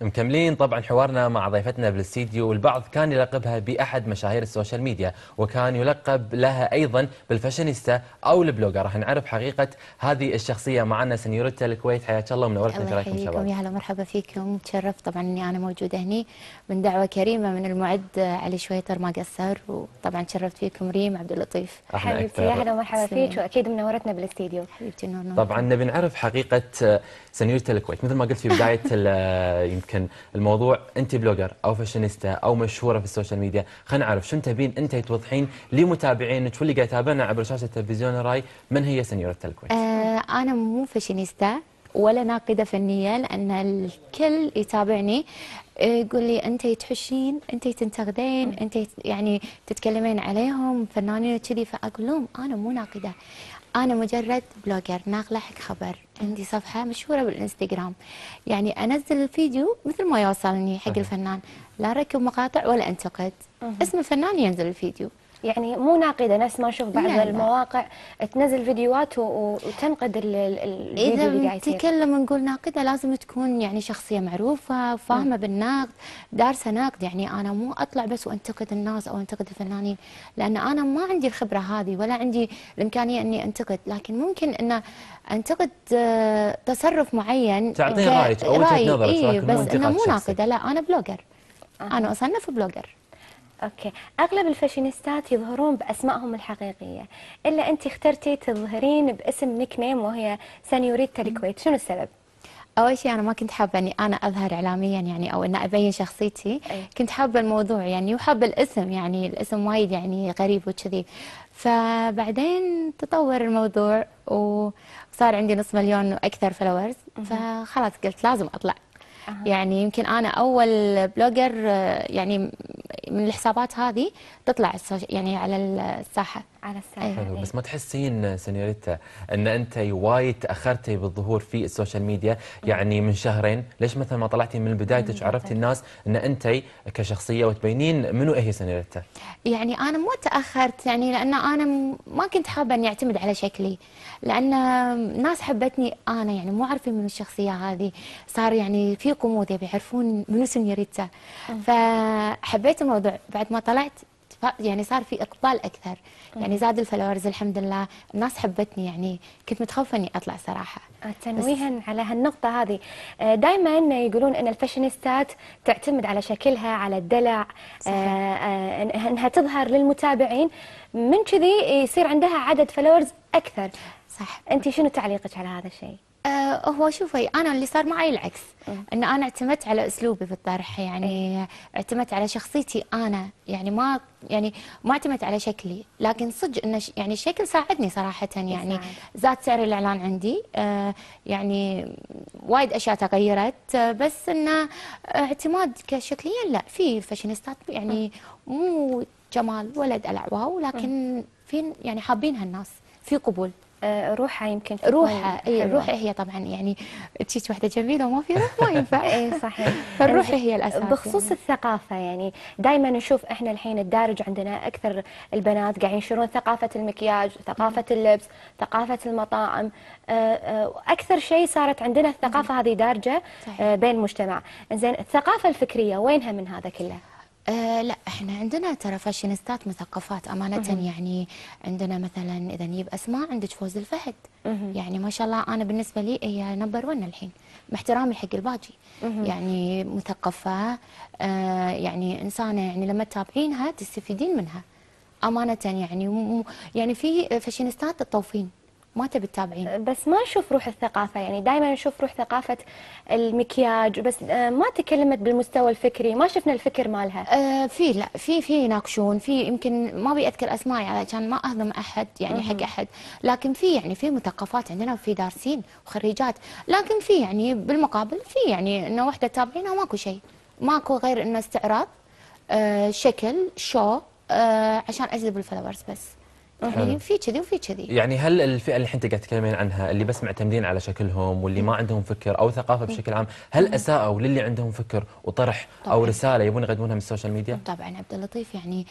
مكملين طبعا حوارنا مع ضيفتنا بالاستديو والبعض كان يلقبها باحد مشاهير السوشيال ميديا وكان يلقب لها ايضا بالفاشينيستا او البلوجر راح نعرف حقيقه هذه الشخصيه معنا سنيورتا الكويت حياك الله ومنورتنا في رايكم شباب يا هلا مرحبا فيكم تشرف طبعا اني انا موجوده هني من دعوه كريمه من المعد آه، علي شويتر ما قصر وطبعا تشرفت فيكم ريم عبد اللطيف حبيبتي يا طيب. هلا مرحبا فيك واكيد منورتنا بالاستديو حبيبتي نور نور طبعا نبي نعرف حقيقه آه، سنيورتا الكويت مثل ما قلت في بدايه يمكن الموضوع انت بلوجر او فاشينيستا او مشهوره في السوشيال ميديا خلينا نعرف شنو تبين انت توضحين لمتابعينك واللي قاعد يتابعنا عبر شاشه التلفزيون راي من هي سنيوره الكويت؟ آه انا مو فاشينيستا ولا ناقده فنيه لان الكل يتابعني آه، يقول لي انت تحشين انت تنتقدين انت يعني تتكلمين عليهم فنانين كذي فاقول لهم انا مو ناقده أنا مجرد بلوجر ناقلة حق خبر عندي صفحة مشهورة بالإنستغرام يعني أنزل الفيديو مثل ما يوصلني حق الفنان لا ركب مقاطع ولا أنتقد اسم الفنان ينزل الفيديو يعني مو ناقده نفس ما نشوف بعض لا المواقع لا. تنزل فيديوهات وتنقد الفيديو إذا اللي قاعد نتكلم نقول ناقده لازم تكون يعني شخصيه معروفه فاهمه نعم. بالنقد دارسه نقد يعني انا مو اطلع بس وانتقد الناس او انتقد الفنانين لان انا ما عندي الخبره هذه ولا عندي الامكانيه اني انتقد لكن ممكن ان انتقد آه، تصرف معين تعطيه رايك او وجهه نظرك إيه بس انه مو ناقده لا انا بلوجر آه. انا اصنف بلوجر اوكي اغلب الفاشينيستات يظهرون باسمائهم الحقيقيه الا انت اخترتي تظهرين باسم نيك نيم وهي سنيوريتا الكويت شنو السبب اول شيء انا ما كنت حابه اني انا اظهر اعلاميا يعني او اني ابين شخصيتي أي. كنت حابه الموضوع يعني وحابه الاسم يعني الاسم وايد يعني غريب وكذي فبعدين تطور الموضوع وصار عندي نص مليون واكثر فلورز فخلاص قلت لازم اطلع يعني يمكن انا اول بلوجر آه، يعني من الحسابات هذه تطلع يعني على الساحه على الساحه أيوة. حلو بس إيه. ما تحسين سنيوريتا ان انت وايد تاخرتي بالظهور في السوشيال ميديا إيه. يعني من شهرين ليش مثلا ما طلعتي من بدايتك إيه، وعرفتي الناس ان انت كشخصيه وتبينين منو هي سنيوريتا يعني انا مو تاخرت يعني لان انا ما كنت حابه اني اعتمد على شكلي لان ناس حبتني انا يعني مو عارفين منو الشخصيه هذه صار يعني في قمود يبي يعرفون منو سنيوريتا آه. فحبيت الموضوع بعد ما طلعت يعني صار في اقبال اكثر يعني طيب. زاد الفلورز الحمد لله الناس حبتني يعني كنت متخوفه اني اطلع صراحه تنويها على هالنقطه هذه آه، دائما يقولون ان الفاشينيستات تعتمد على شكلها على الدلع آه، صحيح. آه، انها تظهر للمتابعين من كذي يصير عندها عدد فلورز اكثر صح انت شنو تعليقك على هذا الشيء آه هو شوفي انا اللي صار معي العكس ان انا اعتمدت على اسلوبي في الطرح يعني اعتمدت على شخصيتي انا يعني ما يعني ما اعتمدت على شكلي لكن صدق ان يعني الشكل ساعدني صراحه يعني زاد سعر الاعلان عندي آه يعني وايد اشياء تغيرت آه، بس انه اعتماد كشكليا لا في فاشينيستات يعني مو جمال ولد العواو واو لكن في يعني حابين هالناس في قبول آه، روحها يمكن روحها طيب، اي روحها هي طبعا يعني تجيك وحده جميله وما في روح ما ينفع اي صحيح فالروح إيه، هي الاساس يعني. بخصوص يعني. الثقافه يعني دائما نشوف احنا الحين الدارج عندنا اكثر البنات قاعدين ينشرون ثقافه المكياج، ثقافه اللبس، ثقافه المطاعم آه، آه، اكثر شيء صارت عندنا الثقافه هذه دارجه صحيح. بين المجتمع، زين الثقافه الفكريه وينها من هذا كله؟ آه لا احنا عندنا ترى فاشينيستات مثقفات امانه يعني عندنا مثلا اذا نجيب اسماء عندك فوز الفهد يعني ما شاء الله انا بالنسبه لي هي نمبر 1 الحين باحترامي حق الباجي يعني مثقفه آه يعني انسانه يعني لما تتابعينها تستفيدين منها امانه يعني يعني في فاشينيستات تطوفين ما تبي تتابعين بس ما نشوف روح الثقافه يعني دائما نشوف روح ثقافه المكياج بس آه، ما تكلمت بالمستوى الفكري ما شفنا الفكر مالها آه في لا في في يناقشون في يمكن ما ابي اذكر اسماء يعني عشان ما اهضم احد يعني حق احد لكن في يعني في مثقفات عندنا وفي دارسين وخريجات لكن في يعني بالمقابل في يعني انه وحده تتابعينها ماكو شيء ماكو غير انه استعراض آه شكل شو آه عشان اجذب الفلورز بس في كذي وفي كذي يعني هل الفئه اللي انت قاعد تتكلمين عنها اللي بس معتمدين على شكلهم واللي ما عندهم فكر او ثقافه بشكل عام هل اساءوا للي عندهم فكر وطرح طبعًا. او رساله يبون يقدمونها من السوشيال ميديا طبعا عبد اللطيف يعني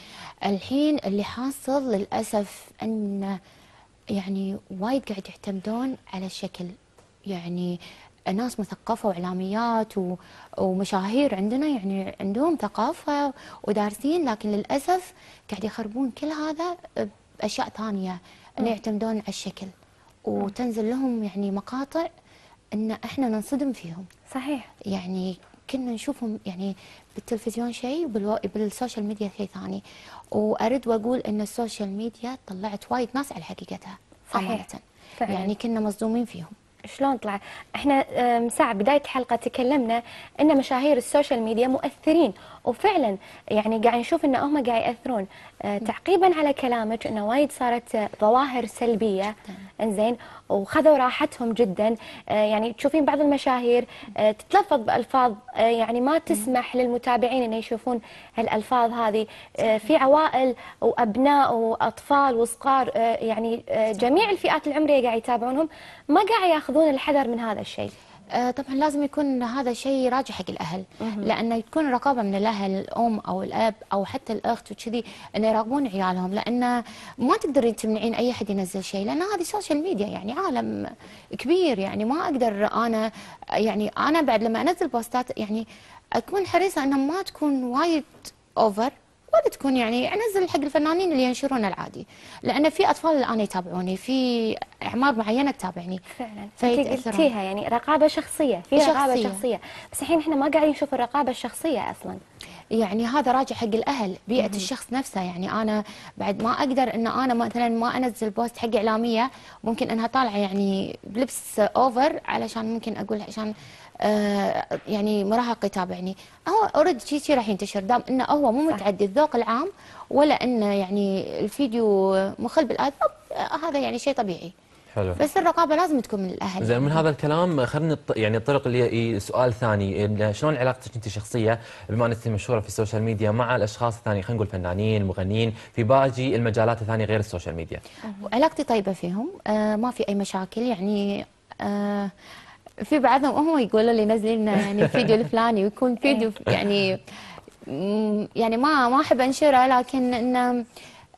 الحين اللي حاصل للاسف ان يعني وايد قاعد يعتمدون على الشكل يعني ناس مثقفة وإعلاميات ومشاهير عندنا يعني عندهم ثقافة ودارسين لكن للأسف قاعد يخربون كل هذا باشياء ثانيه انه يعتمدون على الشكل وتنزل لهم يعني مقاطع ان احنا ننصدم فيهم صحيح يعني كنا نشوفهم يعني بالتلفزيون شيء وبالسوشيال ميديا شيء ثاني وارد واقول ان السوشيال ميديا طلعت وايد ناس على حقيقتها صحيح أمانة. يعني كنا مصدومين فيهم شلون طلع احنا من ساعه بدايه الحلقه تكلمنا ان مشاهير السوشيال ميديا مؤثرين وفعلا يعني قاعد نشوف ان هم قاعد ياثرون آه، تعقيبا على كلامك انه وايد صارت ظواهر سلبيه انزين وخذوا راحتهم جدا آه، يعني تشوفين بعض المشاهير آه، تتلفظ بالفاظ يعني ما تسمح للمتابعين انه يشوفون هالالفاظ هذه في عوائل وابناء واطفال وصغار يعني جميع الفئات العمريه قاعد يتابعونهم ما قاعد ياخذون الحذر من هذا الشيء آه، طبعا لازم يكون هذا شيء راجع حق الاهل لانه تكون رقابه من الاهل الام او الاب او حتى الاخت وكذي انه يراقبون عيالهم لانه ما تقدرين تمنعين اي احد ينزل شيء لان هذه سوشيال ميديا يعني عالم كبير يعني ما اقدر انا يعني انا بعد لما انزل بوستات يعني اكون حريصه انها ما تكون وايد اوفر تكون يعني انزل حق الفنانين اللي ينشرون العادي لان في اطفال الان يتابعوني في اعمار معينه تتابعني فعلا انت قلتيها يعني رقابه شخصيه في رقابه شخصيه, شخصية. بس الحين احنا ما قاعدين نشوف الرقابه الشخصيه اصلا يعني هذا راجع حق الاهل بيئه مم. الشخص نفسه يعني انا بعد ما اقدر ان انا مثلا ما انزل بوست حق اعلاميه ممكن انها طالعه يعني بلبس اوفر علشان ممكن اقول عشان آه يعني مراهق يتابعني هو اوريدي شيء شي راح ينتشر دام انه هو مو متعدي الذوق العام ولا انه يعني الفيديو مخل بالاذى آه، هذا يعني شيء طبيعي حلو. بس الرقابه لازم تكون من الاهل زين من هذا الكلام خلينا يعني نطرق اللي سؤال ثاني شلون علاقتك انت شخصيه بما انك مشهوره في السوشيال ميديا مع الاشخاص الثانيين خلينا نقول فنانين مغنيين في باقي المجالات الثانيه غير السوشيال ميديا علاقتي طيبه فيهم آه ما في اي مشاكل يعني آه في بعضهم هم يقولوا لي نزلين لنا آه، يعني الفيديو الفلاني ويكون فيديو يعني يعني ما ما احب انشره لكن انه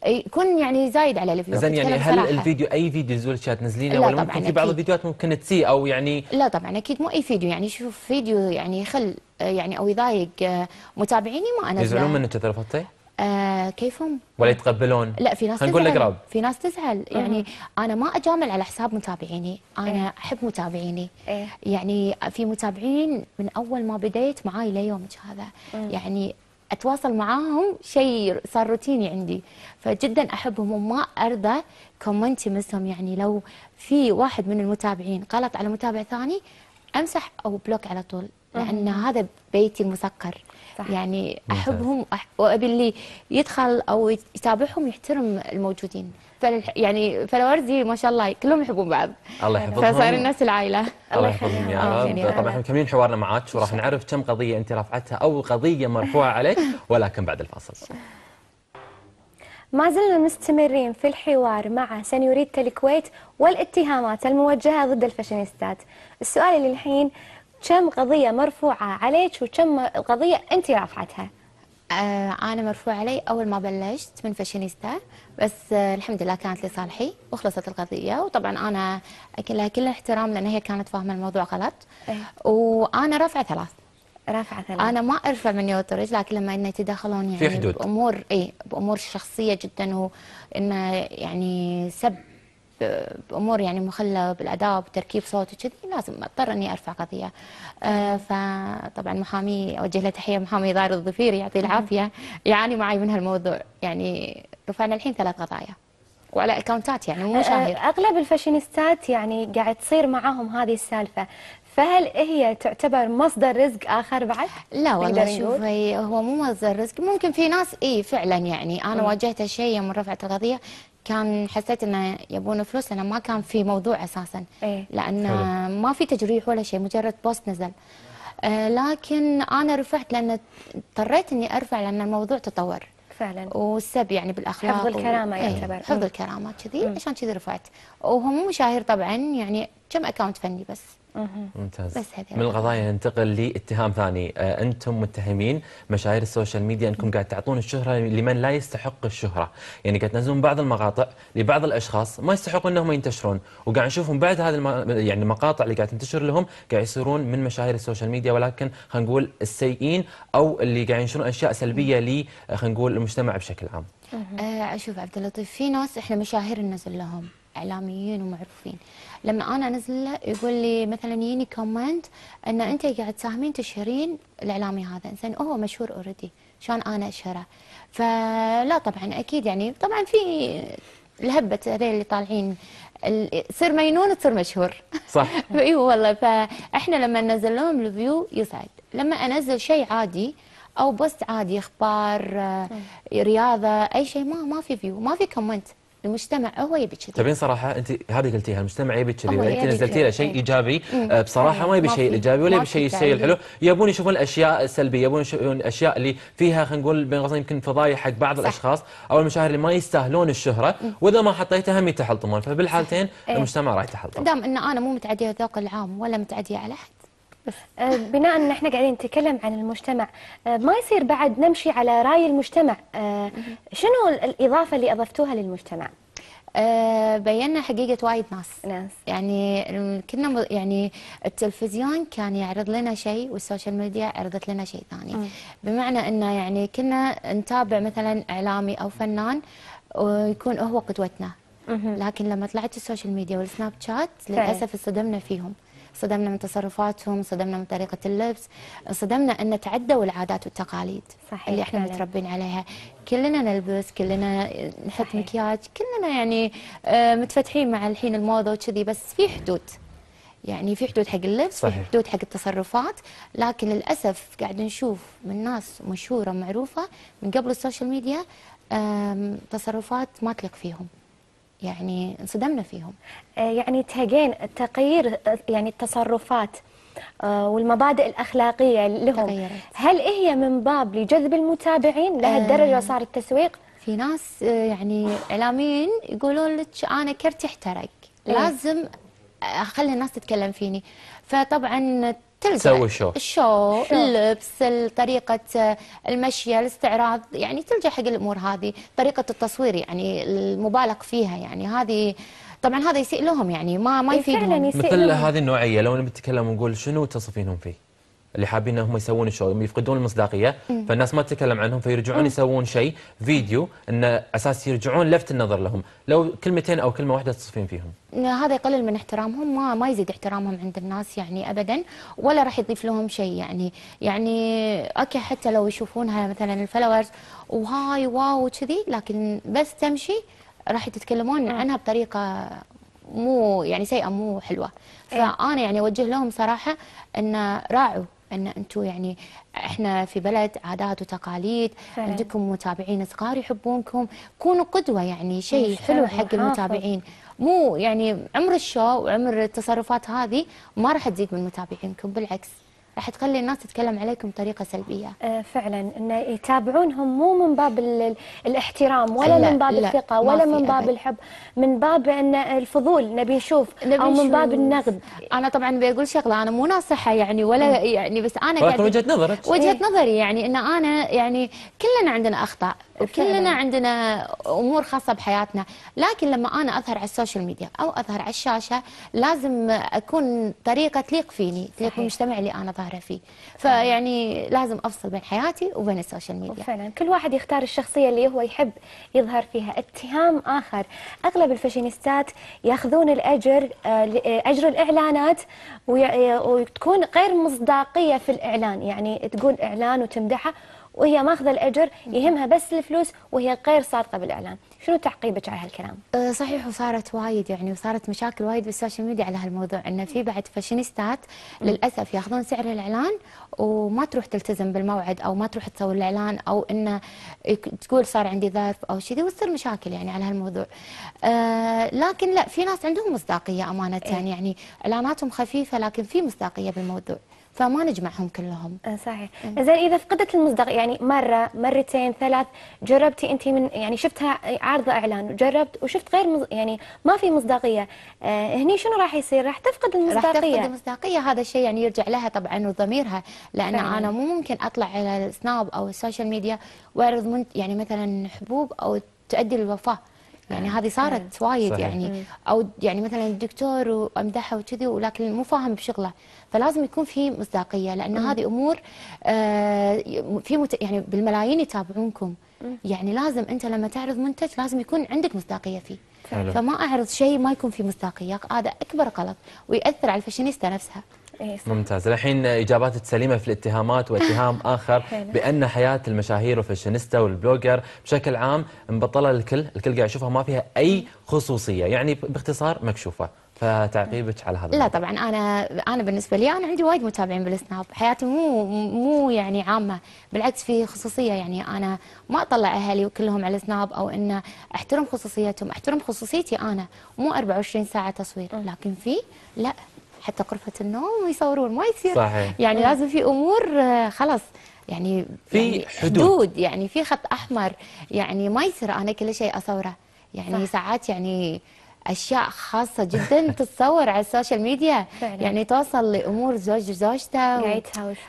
يكون يعني زايد على الفيديو زين يعني هل صراحة. الفيديو اي فيديو نزول شات نزلينه ولا ممكن في بعض الفيديوهات ممكن تسيء او يعني لا طبعا اكيد مو اي فيديو يعني شوف فيديو يعني يخل يعني او يضايق آه، متابعيني ما انا يزعلون منك اذا رفضتي؟ آه كيفهم ولا يتقبلون لا في ناس نقول تزعل في ناس تزعل يعني أه. انا ما اجامل على حساب متابعيني إيه. انا إيه؟ احب متابعيني إيه؟ يعني في متابعين من اول ما بديت معاي ليومك هذا إيه؟ يعني اتواصل معاهم شيء صار روتيني عندي فجدا احبهم وما ارضى كومنت يمسهم يعني لو في واحد من المتابعين غلط على متابع ثاني امسح او بلوك على طول لان هذا بيتي مسكر صح. يعني أحبهم وأبي اللي يدخل أو يتابعهم يحترم الموجودين يعني فلوردي ما شاء الله كلهم يحبون بعض الله يحفظهم فصار الناس العائله الله يحفظهم يا رب طبعا احنا مكملين حوارنا معك وراح نعرف كم قضيه انت رفعتها او قضيه مرفوعه عليك ولكن بعد الفاصل ما زلنا مستمرين في الحوار مع سنيوريتا الكويت والاتهامات الموجهه ضد الفاشينيستات السؤال اللي الحين كم قضية مرفوعة عليك وكم قضية أنت رافعتها؟ آه أنا مرفوع علي أول ما بلشت من فاشينيستا بس آه الحمد لله كانت لصالحي وخلصت القضية وطبعا أنا لها كل الاحترام لأن هي كانت فاهمة الموضوع غلط أيه. وأنا رافعة ثلاث رافعة ثلاث أنا ما أرفع من يوترج لكن لما إنه يتداخلون يعني في حدود بأمور إي بأمور شخصية جدا وإنه يعني سب بامور يعني مخله بالاداب وتركيب صوت كذي لازم اضطر اني ارفع قضيه آه فطبعا محامي اوجه له تحيه محامي ضاري الظفيري يعطيه العافيه يعاني معي من هالموضوع يعني رفعنا الحين ثلاث قضايا وعلى اكونتات يعني مو مشاهير آه، اغلب الفاشينيستات يعني قاعد تصير معاهم هذه السالفه فهل هي تعتبر مصدر رزق اخر بعد؟ لا والله شوف هو مو مصدر رزق ممكن في ناس اي فعلا يعني انا واجهت شيء من رفعت القضيه كان حسيت انه يبون فلوس لانه ما كان في موضوع اساسا إيه. لان ما في تجريح ولا شيء مجرد بوست نزل آه، لكن انا رفعت لان اضطريت اني ارفع لان الموضوع تطور فعلا والسب يعني بالاخلاق حفظ الكرامه و... يعتبر إيه، حفظ الكرامه كذي عشان كذي رفعت وهم مشاهير طبعا يعني كم اكونت فني بس ممتاز بس هذه من القضايا ننتقل لاتهام ثاني آه، انتم متهمين مشاهير السوشيال ميديا انكم قاعد تعطون الشهره لمن لا يستحق الشهره يعني قاعد تنزلون بعض المقاطع لبعض الاشخاص ما يستحقون انهم ينتشرون وقاعد نشوفهم بعد هذه الم... يعني المقاطع اللي قاعد تنتشر لهم قاعد يصيرون من مشاهير السوشيال ميديا ولكن خلينا نقول السيئين او اللي قاعد ينشرون اشياء سلبيه ل آه، خلينا نقول المجتمع بشكل عام آه، اشوف شوف عبد اللطيف في ناس احنا مشاهير ننزل لهم اعلاميين ومعروفين لما انا انزل له يقول لي مثلا يجيني كومنت ان انت قاعد تساهمين تشهرين الاعلامي هذا زين هو مشهور اوريدي شلون انا اشهره فلا طبعا اكيد يعني طبعا في الهبه هذول اللي طالعين تصير مجنون تصير مشهور صح اي والله فاحنا لما ننزل لهم الفيو يصعد لما انزل شيء عادي او بوست عادي اخبار رياضه اي شيء ما ما في فيو ما في كومنت المجتمع هو يبي كذي تبين طيب، صراحه انت هذه قلتيها المجتمع يبي كذي انت نزلتي له شيء إيه. ايجابي إيه. أه، بصراحه ما يبي إيه. شيء ايجابي ولا يبي شيء شيء الحلو يبون يشوفون الاشياء السلبيه يبون يشوفون الاشياء اللي فيها خلينا نقول بين قوسين يمكن فضايح حق بعض صح. الاشخاص او المشاهير اللي ما يستاهلون الشهره مم. واذا ما حطيتها هم يتحلطمون فبالحالتين المجتمع راح يتحلطم دام ان انا مو متعديه الذوق العام ولا متعديه على احد آه، بناء ان احنا قاعدين نتكلم عن المجتمع آه، ما يصير بعد نمشي على راي المجتمع آه، شنو الاضافه اللي اضفتوها للمجتمع بينا حقيقة وايد ناس ناس يعني كنا يعني التلفزيون كان يعرض لنا شيء والسوشيال ميديا عرضت لنا شيء ثاني م. بمعنى انه يعني كنا نتابع مثلا اعلامي او فنان ويكون هو قدوتنا لكن لما طلعت السوشيال ميديا والسناب شات للاسف اصطدمنا فيهم صدمنا من تصرفاتهم صدمنا من طريقة اللبس صدمنا أن تعدوا العادات والتقاليد صحيح اللي احنا فعلا. متربين عليها كلنا نلبس كلنا نحط مكياج كلنا يعني آه، متفتحين مع الحين الموضة وكذي بس في حدود يعني في حدود حق اللبس صحيح. في حدود حق التصرفات لكن للأسف قاعد نشوف من ناس مشهورة معروفة من قبل السوشيال ميديا تصرفات ما تليق فيهم يعني انصدمنا فيهم آه، يعني تهجين تغيير آه، يعني التصرفات آه، والمبادئ الأخلاقية لهم تغيرت. هل هي من باب لجذب المتابعين لهالدرجة أه صار التسويق؟ في ناس يعني إعلاميين يقولون لك أنا كرتي احترق إيه. لازم أخلي الناس تتكلم فيني فطبعا تلقى تسوي الشو الشو اللبس طريقة آه، المشية الاستعراض يعني تلجأ حق الأمور هذه طريقة التصوير يعني المبالغ فيها يعني هذه طبعا هذا يسيء لهم يعني ما ما إيه، يفيدهم مثل هذه النوعية لو نتكلم ونقول شنو تصفينهم فيه اللي حابين انهم يسوون الشو يفقدون المصداقيه فالناس ما تتكلم عنهم فيرجعون يسوون شيء فيديو ان اساس يرجعون لفت النظر لهم لو كلمتين او كلمه واحده تصفين فيهم هذا يقلل من احترامهم ما ما يزيد احترامهم عند الناس يعني ابدا ولا راح يضيف لهم شيء يعني يعني اوكي حتى لو يشوفونها مثلا الفلورز وهاي واو وكذي لكن بس تمشي راح تتكلمون عنها بطريقه مو يعني سيئه مو حلوه إيه. فانا يعني اوجه لهم صراحه ان راعوا ان انتم يعني احنا في بلد عادات وتقاليد فعلا. عندكم متابعين صغار يحبونكم كونوا قدوه يعني شيء حلو حق المتابعين مو يعني عمر الشو وعمر التصرفات هذه ما راح تزيد من متابعينكم بالعكس راح تخلي الناس تتكلم عليكم بطريقه سلبيه آه فعلا ان يتابعونهم مو من باب الاحترام ولا من باب الثقه ولا من باب أبد. الحب من باب ان الفضول نبي نشوف نبي او من باب النقد انا طبعا بقول شغله انا مو ناصحه يعني ولا م. يعني بس انا قاعد وجهه نظرك وجهه إيه؟ نظري يعني ان انا يعني كلنا عندنا اخطاء وكلنا عندنا امور خاصه بحياتنا لكن لما انا اظهر على السوشيال ميديا او اظهر على الشاشه لازم اكون طريقه تليق فيني تليق بالمجتمع اللي انا ظاهر مشهورة فيه فيعني لازم أفصل بين حياتي وبين السوشيال ميديا فعلا كل واحد يختار الشخصية اللي هو يحب يظهر فيها اتهام آخر أغلب الفاشينيستات يأخذون الأجر آه، أجر الإعلانات وتكون غير مصداقية في الإعلان يعني تقول إعلان وتمدحه وهي ماخذه الاجر يهمها بس الفلوس وهي غير صادقه بالاعلان شنو تعقيبك على هالكلام أه، صحيح وصارت وايد يعني وصارت مشاكل وايد بالسوشيال ميديا على هالموضوع انه في بعد فاشينيستات للاسف ياخذون سعر الاعلان وما تروح تلتزم بالموعد او ما تروح تسوي الاعلان او انه تقول صار عندي ظرف او شيء وتصير مشاكل يعني على هالموضوع أه لكن لا في ناس عندهم مصداقيه امانه إيه. يعني اعلاناتهم خفيفه لكن في مصداقيه بالموضوع فما نجمعهم كلهم آه، صحيح إيه. زين اذا فقدت المصداقيه يعني مره مرتين ثلاث جربتي انت من يعني شفتها عارضه اعلان جربت وشفت غير مز... يعني ما في مصداقيه آه هني شنو راح يصير راح تفقد المصداقيه راح تفقد المصداقيه هذا الشيء يعني يرجع لها طبعا وضميرها لان فعلا. انا مو ممكن اطلع على السناب او السوشيال ميديا واعرض يعني مثلا حبوب او تؤدي للوفاه يعني نعم. هذه صارت نعم. وايد صحيح. يعني او يعني مثلا الدكتور وامدحه وكذي ولكن مو فاهم بشغله فلازم يكون في مصداقيه لان هذه امور آه، في مت... يعني بالملايين يتابعونكم يعني لازم انت لما تعرض منتج لازم يكون عندك مصداقيه فيه فما اعرض شيء ما يكون فيه مصداقيه هذا اكبر غلط وياثر على الفاشينيستا نفسها إيه، ممتاز الحين اجاباتك سليمه في الاتهامات واتهام اخر بان حياه المشاهير والفاشينيستا والبلوجر بشكل عام مبطله للكل الكل قاعد يشوفها ما فيها اي خصوصيه يعني باختصار مكشوفه فتعقيبك على هذا لا طبعا انا انا بالنسبه لي انا عندي وايد متابعين بالسناب حياتي مو مو يعني عامه بالعكس في خصوصيه يعني انا ما اطلع اهلي وكلهم على السناب او انه احترم خصوصيتهم احترم خصوصيتي انا مو 24 ساعه تصوير لكن في لا حتى غرفه النوم يصورون ما يصير صحيح. يعني لازم في امور آه، خلاص يعني في يعني حدود. حدود يعني في خط احمر يعني ما يصير انا كل شيء اصوره يعني صح. ساعات يعني اشياء خاصه جدا تتصور على السوشيال ميديا فعلا. يعني توصل لامور زوج زوجته و...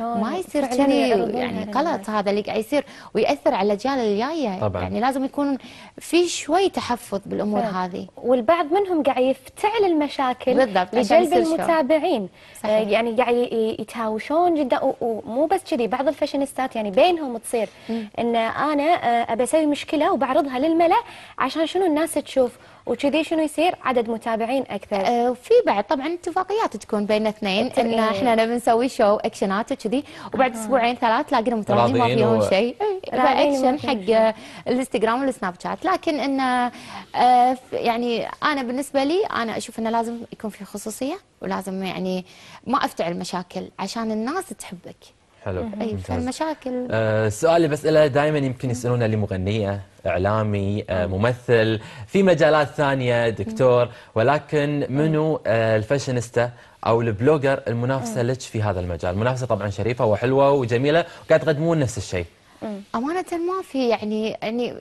ما يصير كذي يعني غلط هذا اللي قاعد يصير وياثر على الاجيال الجايه طبعا يعني لازم يكون في شوي تحفظ بالامور فعلا. هذه والبعض منهم قاعد يفتعل المشاكل بالضبط لجلب المتابعين صحيح. آه، يعني قاعد يتهاوشون جدا ومو بس كذي بعض الفاشينيستات يعني بينهم تصير ان انا آه، ابي اسوي مشكله وبعرضها للملا عشان شنو الناس تشوف وكذي شنو يصير عدد متابعين اكثر أه في بعد طبعا اتفاقيات تكون بين اثنين ان احنا نبي نسوي شو اكشنات وكذي وبعد اسبوعين ثلاث تلاقينا متراضين ما فيهم و... شيء اكشن حق الانستغرام والسناب شات لكن انه أه يعني انا بالنسبه لي انا اشوف انه لازم يكون في خصوصيه ولازم يعني ما افتعل مشاكل عشان الناس تحبك حلو اي أيوة، فالمشاكل آه السؤال اللي بساله دائما يمكن يسالونه لمغنيه اعلامي آه ممثل في مجالات ثانيه دكتور ولكن منو الفاشنيستا آه، الفاشينيستا او البلوجر المنافسه لك في هذا المجال المنافسه طبعا شريفه وحلوه وجميله وقاعد تقدمون نفس الشيء أمم. امانه ما في يعني يعني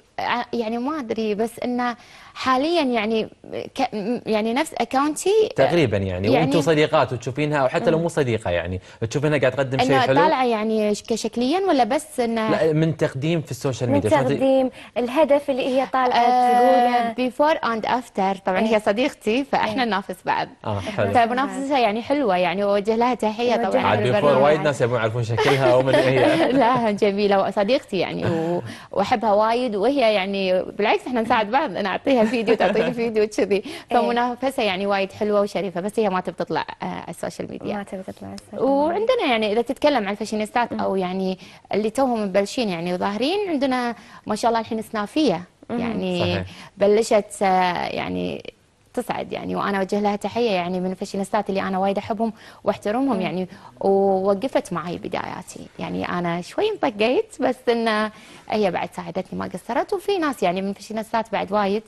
يعني ما ادري بس انه حاليا يعني ك... يعني نفس اكونتي آه، تقريبا يعني, يعني وانتم صديقات وتشوفينها او حتى لو مو صديقه يعني تشوفينها قاعد تقدم شيء حلو طالعه يعني كشكليا ولا بس انه لا من تقديم في السوشيال ميديا من تقديم الهدف اللي هي طالعه آه، تقوله بيفور اند افتر طبعا هي إيه. صديقتي فاحنا إيه. ننافس بعض اه حلو فمنافستها طيب، يعني حلوه يعني اوجه لها تحيه طبعا عاد بيفور وايد ناس يبون يعرفون شكلها ومن هي لا جميله وصديقتي يعني واحبها وايد وهي يعني بالعكس احنا نساعد بعض انا اعطيها تعطيها فيديو تعطيها فيديو كذي إيه. فمنافسه يعني وايد حلوه وشريفه بس هي ما تبي تطلع آه، السوشيال ميديا ما تبي تطلع وعندنا يعني اذا تتكلم عن الفاشينيستات او يعني اللي توهم مبلشين يعني وظاهرين عندنا ما شاء الله الحين سنافيه يعني صحيح. بلشت آه، يعني تسعد يعني وانا اوجه لها تحيه يعني من الفاشينيستات اللي انا وايد احبهم واحترمهم يعني ووقفت معي بداياتي يعني انا شوي انطقيت بس انه هي بعد ساعدتني ما قصرت وفي ناس يعني من الفاشينيستات بعد وايد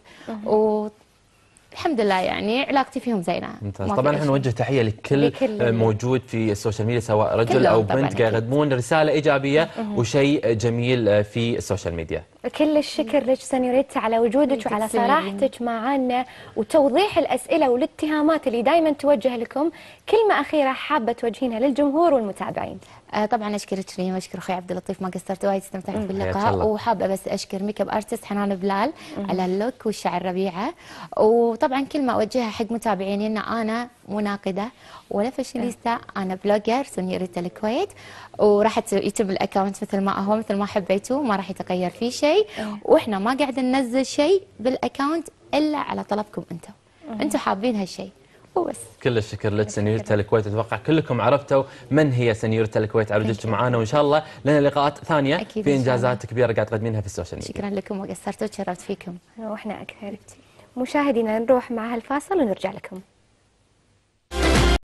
الحمد لله يعني علاقتي فيهم زينه ممتاز طبعا احنا نوجه تحيه لكل, لكل آه، موجود في السوشيال ميديا سواء رجل او بنت قاعد يقدمون رساله ايجابيه وشيء جميل آه، في السوشيال ميديا كل الشكر لك سنيوريتا على وجودك وعلى صراحتك معنا وتوضيح الاسئله والاتهامات اللي دائما توجه لكم كلمه اخيره حابه توجهينها للجمهور والمتابعين آه، طبعا اشكر تشرين واشكر اخوي عبد اللطيف ما قصرت وايد استمتعت باللقاء وحابه بس اشكر ميك اب ارتست حنان بلال على اللوك والشعر ربيعه وطبعا كلمه اوجهها حق متابعيني ان انا مناقده ولا فاشينيستا انا بلوجر سنيوريتا الكويت وراح يتم الاكونت مثل ما هو مثل ما حبيتوا ما راح يتغير فيه شيء واحنا ما قاعد ننزل شيء بالاكونت الا على طلبكم انتم انتم حابين هالشيء وبس كل الشكر لك سنيورة الكويت اتوقع كلكم عرفتوا من هي سنيورة الكويت عرجتوا معنا وان شاء الله لنا لقاءات ثانيه أكيد في انجازات كبيره قاعد تقدمينها في السوشيال ميديا شكرا لكم وقصرتوا وتشرفت فيكم واحنا اكثر مشاهدينا نروح مع هالفاصل ونرجع لكم